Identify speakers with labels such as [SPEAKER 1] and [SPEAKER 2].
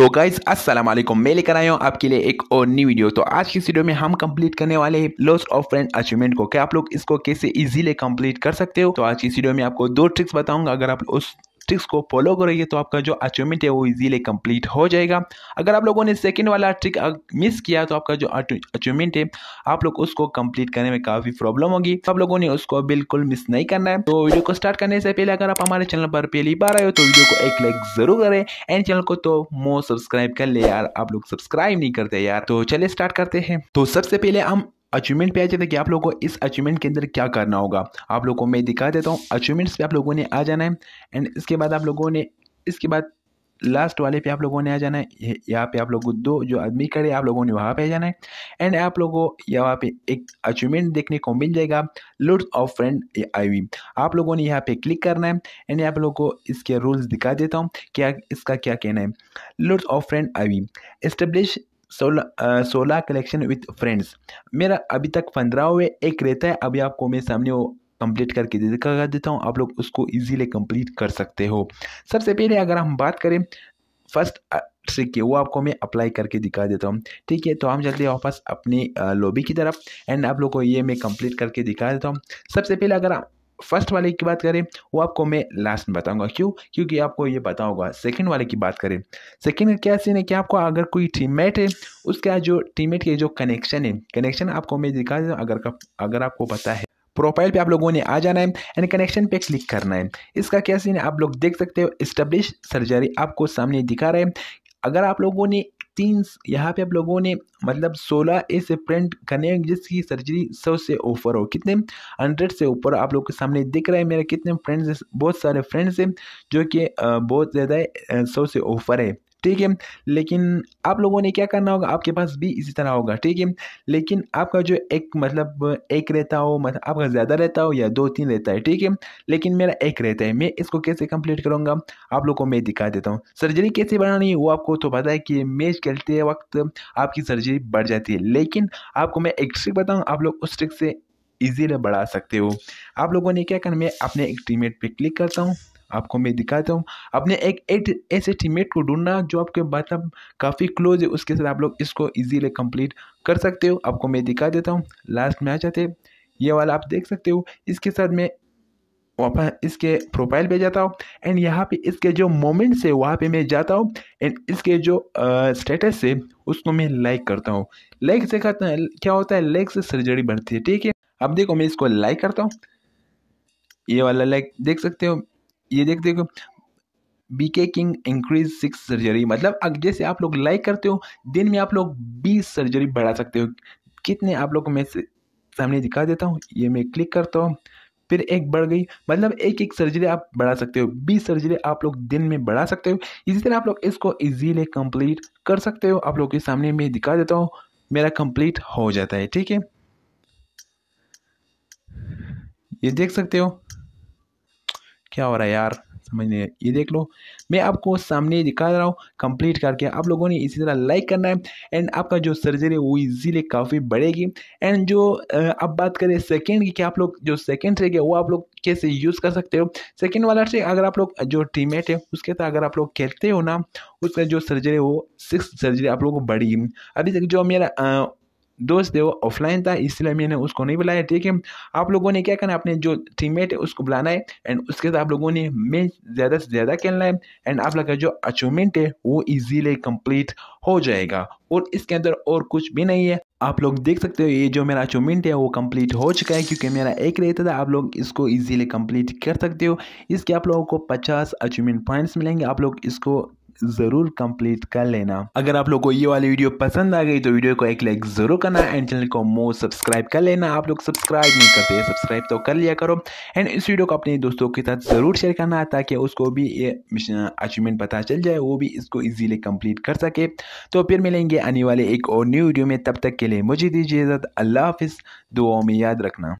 [SPEAKER 1] तो गाइज असलम मैं लेकर आया हूँ आपके लिए एक और नई वीडियो तो आज की वीडियो में हम कंप्लीट करने वाले हैं लॉस ऑफ फ्रेंड अचीवमेंट को क्या आप लोग इसको कैसे इजीली कंप्लीट कर सकते हो तो आज की वीडियो में आपको दो ट्रिक्स बताऊंगा अगर आप उस ट्रिक्स को फॉलो करेंगे तो आपका जो अचीवमेंट है वो इजीली कंप्लीट हो जाएगा अगर आप लोगों ने सेकेंड वाला ट्रिक मिस किया तो आपका जो अचीवमेंट है आप लोग उसको कंप्लीट करने में काफ़ी प्रॉब्लम होगी आप लोगों ने उसको बिल्कुल मिस नहीं करना है तो वीडियो को स्टार्ट करने से पहले अगर आप हमारे चैनल पर पहली बार आए हो तो वीडियो को एक लाइक जरूर करें एंड चैनल को तो मो सब्सक्राइब कर ले यार आप लोग सब्सक्राइब नहीं करते यार तो चले स्टार्ट करते हैं तो सबसे पहले हम अचीवमेंट पे आ जाते हैं कि आप लोगों को इस अचीवमेंट के अंदर क्या करना होगा आप लोगों को मैं दिखा देता हूँ अचीवमेंट्स पे आप लोगों ने आ जाना है एंड इसके बाद आप लोगों ने इसके बाद लास्ट वाले पे आप लोगों ने आ जाना है यहाँ पे आप लोगों को दो जो आदमी करे आप लोगों ने वहाँ पे आ जाना है एंड आप लोगों को यहाँ पे एक अचीवमेंट देखने को मिल जाएगा loads of friend I've आप लोगों ने यहाँ पे क्लिक करना है एंड आप लोगों को इसके रूल्स दिखा देता हूँ क्या इसका क्या कहना है loads of friend I've establish सोलह कलेक्शन विथ फ्रेंड्स मेरा अभी तक पंद्रहवें एक रहता है अभी आपको मैं सामने वो कंप्लीट करके दिखा देता हूँ आप लोग उसको इजीली कंप्लीट कर सकते हो सबसे पहले अगर हम बात करें फर्स्ट ट्रिक की वो आपको मैं अप्लाई करके दिखा देता हूँ ठीक है तो हम चलते हैं वापस अपनी लॉबी की तरफ एंड आप लोग को ये मैं कंप्लीट करके दिखा देता हूँ सबसे पहले अगर फर्स्ट वाले की बात करें वो आपको मैं लास्ट में बताऊंगा क्यों क्योंकि आपको ये पता होगा सेकंड वाले की बात करें सेकंड का क्या सीन है कि आपको अगर कोई टीममेट है उसका जो टीममेट के जो कनेक्शन है कनेक्शन आपको मैं दिखा दूँ हूँ अगर अगर आपको पता है प्रोफाइल पे आप लोगों ने आ जाना है एंड कनेक्शन पे क्लिक करना है इसका क्या सीन है आप लोग देख सकते हो इस्टेब्लिश सर्जरी आपको सामने दिखा रहा है अगर आप लोगों ने तीन यहाँ पे आप लोगों ने मतलब सोलह ऐसे प्रिंट करने जिसकी सर्जरी सौ से ऊपर हो कितने हंड्रेड से ऊपर आप लोग के सामने दिख रहा है मेरा कितने फ्रेंड्स बहुत सारे फ्रेंड्स हैं जो कि बहुत ज़्यादा सौ से ऊपर है ठीक है लेकिन आप लोगों ने क्या करना होगा आपके पास भी इसी तरह होगा ठीक है लेकिन आपका जो एक मतलब एक रहता हो मतलब आपका ज़्यादा रहता हो या दो तीन रहता है ठीक है लेकिन मेरा एक रहता है मैं इसको कैसे कंप्लीट करूँगा आप लोग को मैं दिखा देता हूँ सर्जरी कैसे बढ़ानी है वो आपको तो पता है कि मैच खेलते वक्त आपकी सर्जरी बढ़ जाती है लेकिन आपको मैं एक ट्रिक बताऊँ आप लोग उस ट्रिक से ईजीली बढ़ा सकते हो आप लोगों ने क्या करना मैं अपने एक टीमेट पे क्लिक करता हूँ आपको मैं दिखाता हूँ अपने एक ऐसे टीममेट को ढूंढना जो आपके मतलब काफ़ी क्लोज है उसके साथ आप लोग इसको इजीली कंप्लीट कर सकते हो आपको मैं दिखा देता हूँ लास्ट में आ जाते ये वाला आप देख सकते हो इसके साथ मैं वहाँ इसके प्रोफाइल पे जाता हूँ एंड यहाँ पे इसके जो मोमेंट्स है वहाँ पे मैं जाता हूँ एंड इसके जो स्टेटस है उसको मैं लाइक करता हूँ लाइक से करता है क्या होता है लाइक से सर्जरी बढ़ती है ठीक है अब देखो मैं इसको लाइक करता हूँ ये वाला लाइक देख सकते हो ये देख देखो बी के किंग इंक्रीज सिक्स सर्जरी मतलब अब जैसे आप लोग लाइक करते हो दिन में आप लोग बीस सर्जरी बढ़ा सकते हो कितने आप लोग मैं सामने दिखा देता हूँ ये मैं क्लिक करता हूँ फिर एक बढ़ गई मतलब एक एक सर्जरी आप बढ़ा सकते हो बीस सर्जरी आप लोग दिन में बढ़ा सकते हो इसी तरह आप लोग इसको ईजीली कंप्लीट कर सकते हो आप लोग के सामने मैं दिखा देता हूँ मेरा कंप्लीट हो जाता है ठीक है ये देख सकते हो क्या हो रहा है यार समझ नहीं ये देख लो मैं आपको सामने दिखा रहा हूँ कंप्लीट करके आप लोगों ने इसी तरह लाइक करना है एंड आपका जो सर्जरी है वो इजीली काफ़ी बढ़ेगी एंड जो अब बात करें सेकेंड की कि आप लोग जो सेकेंड ट्रिक है वो आप लोग कैसे यूज़ कर सकते हो सेकेंड वाला ट्रिक अगर आप लोग जो टीमेट है उसके साथ अगर आप लोग खेलते हो ना उसका जो सर्जरी है वो सिक्स सर्जरी आप लोगों को बढ़ेगी अभी तक जो मेरा दोस्त है वो ऑफलाइन था इसलिए मैंने उसको नहीं बुलाया ठीक है आप लोगों ने क्या करना अपने जो टीममेट है उसको बुलाना है एंड उसके साथ आप लोगों ने मैच ज़्यादा से ज़्यादा खेलना है एंड आप लोग का जो अचीवमेंट है वो ईजीली कम्प्लीट हो जाएगा और इसके अंदर और कुछ भी नहीं है आप लोग देख सकते हो ये जो मेरा अचीवमेंट है वो कंप्लीट हो चुका है क्योंकि मेरा एक रहता था आप लोग इसको इजीली कंप्लीट कर सकते हो इसके आप लोगों को 50 अचीवमेंट पॉइंट्स मिलेंगे आप लोग इसको ज़रूर कंप्लीट कर लेना अगर आप लोग को ये वाली वीडियो पसंद आ गई तो वीडियो को एक लाइक ज़रूर करना एंड चैनल को मो सब्सक्राइब कर लेना आप लोग सब्सक्राइब नहीं करते सब्सक्राइब तो कर लिया करो एंड इस वीडियो को अपने दोस्तों के साथ ज़रूर शेयर करना ताकि उसको भी ये अचीवमेंट पता चल जाए वो भी इसको ईजिली कंप्लीट कर सके तो फिर मिलेंगे आने वाले एक और न्यू वीडियो में तब तक के लिए मुझे दीजिए इजाज़त अल्लाह हाफिज़ दुआओं में याद रखना